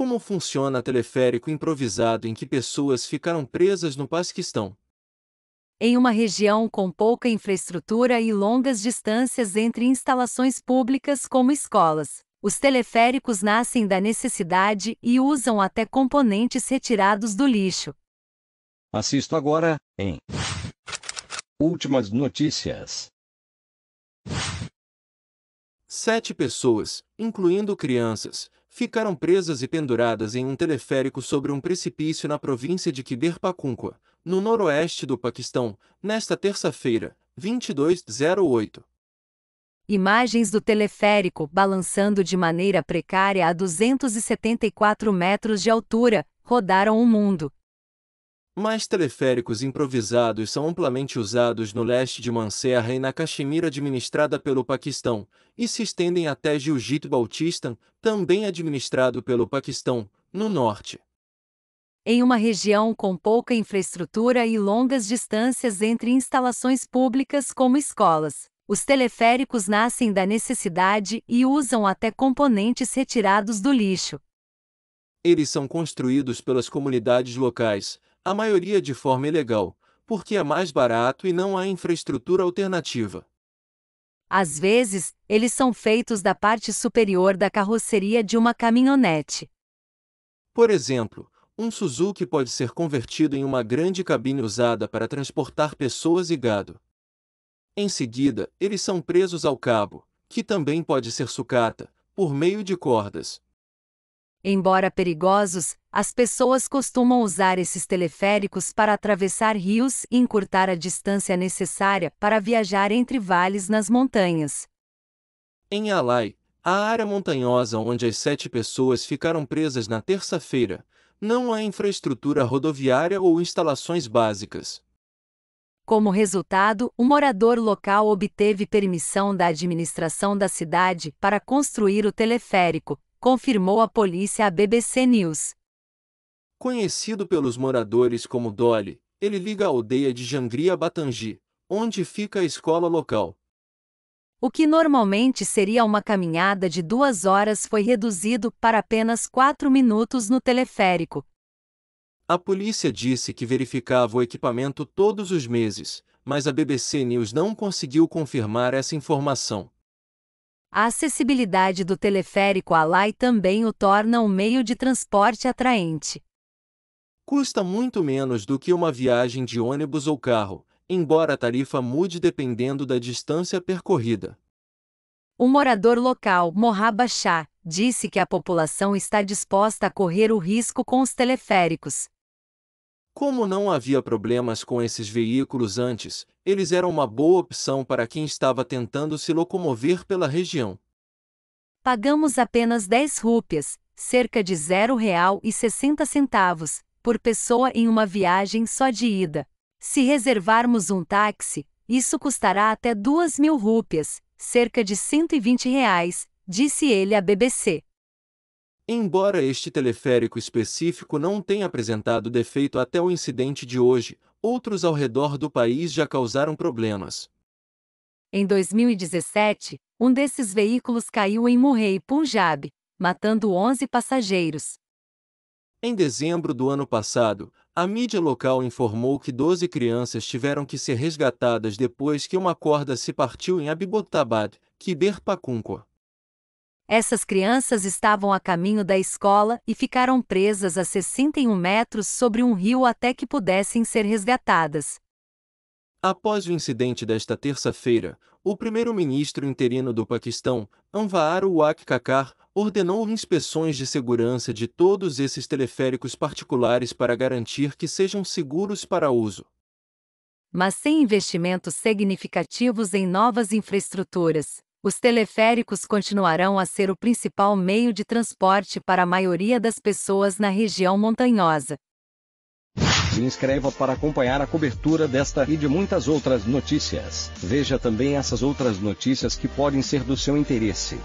Como funciona teleférico improvisado em que pessoas ficaram presas no Paquistão? Em uma região com pouca infraestrutura e longas distâncias entre instalações públicas como escolas, os teleféricos nascem da necessidade e usam até componentes retirados do lixo. Assisto agora, em Últimas notícias. Sete pessoas, incluindo crianças, ficaram presas e penduradas em um teleférico sobre um precipício na província de Khyber Pakhtunkhwa, no noroeste do Paquistão, nesta terça-feira, 2208. Imagens do teleférico balançando de maneira precária a 274 metros de altura rodaram o mundo, mais teleféricos improvisados são amplamente usados no leste de Manserra e na Caxemira administrada pelo Paquistão, e se estendem até Jiu-Jitsu Baltistan, também administrado pelo Paquistão, no norte. Em uma região com pouca infraestrutura e longas distâncias entre instalações públicas como escolas, os teleféricos nascem da necessidade e usam até componentes retirados do lixo. Eles são construídos pelas comunidades locais, a maioria de forma ilegal, porque é mais barato e não há infraestrutura alternativa. Às vezes, eles são feitos da parte superior da carroceria de uma caminhonete. Por exemplo, um Suzuki pode ser convertido em uma grande cabine usada para transportar pessoas e gado. Em seguida, eles são presos ao cabo, que também pode ser sucata, por meio de cordas, Embora perigosos, as pessoas costumam usar esses teleféricos para atravessar rios e encurtar a distância necessária para viajar entre vales nas montanhas. Em Alai, a área montanhosa onde as sete pessoas ficaram presas na terça-feira, não há infraestrutura rodoviária ou instalações básicas. Como resultado, o morador local obteve permissão da administração da cidade para construir o teleférico, confirmou a polícia à BBC News. Conhecido pelos moradores como Dolly, ele liga a aldeia de Jangri a Batangi, onde fica a escola local. O que normalmente seria uma caminhada de duas horas foi reduzido para apenas quatro minutos no teleférico. A polícia disse que verificava o equipamento todos os meses, mas a BBC News não conseguiu confirmar essa informação. A acessibilidade do teleférico Lai também o torna um meio de transporte atraente. Custa muito menos do que uma viagem de ônibus ou carro, embora a tarifa mude dependendo da distância percorrida. Um morador local, Mohab Shah, disse que a população está disposta a correr o risco com os teleféricos, como não havia problemas com esses veículos antes, eles eram uma boa opção para quem estava tentando se locomover pela região. Pagamos apenas 10 rúpias, cerca de R$ centavos, por pessoa em uma viagem só de ida. Se reservarmos um táxi, isso custará até 2 mil rúpias, cerca de 120 reais, disse ele à BBC. Embora este teleférico específico não tenha apresentado defeito até o incidente de hoje, outros ao redor do país já causaram problemas. Em 2017, um desses veículos caiu em Murray, Punjab, matando 11 passageiros. Em dezembro do ano passado, a mídia local informou que 12 crianças tiveram que ser resgatadas depois que uma corda se partiu em Abbottabad, Kider Pakunkwa. Essas crianças estavam a caminho da escola e ficaram presas a 61 metros sobre um rio até que pudessem ser resgatadas. Após o incidente desta terça-feira, o primeiro-ministro interino do Paquistão, Anwar Uwak Kakar, ordenou inspeções de segurança de todos esses teleféricos particulares para garantir que sejam seguros para uso. Mas sem investimentos significativos em novas infraestruturas, os teleféricos continuarão a ser o principal meio de transporte para a maioria das pessoas na região montanhosa. Se inscreva para acompanhar a cobertura desta e de muitas outras notícias. Veja também essas outras notícias que podem ser do seu interesse.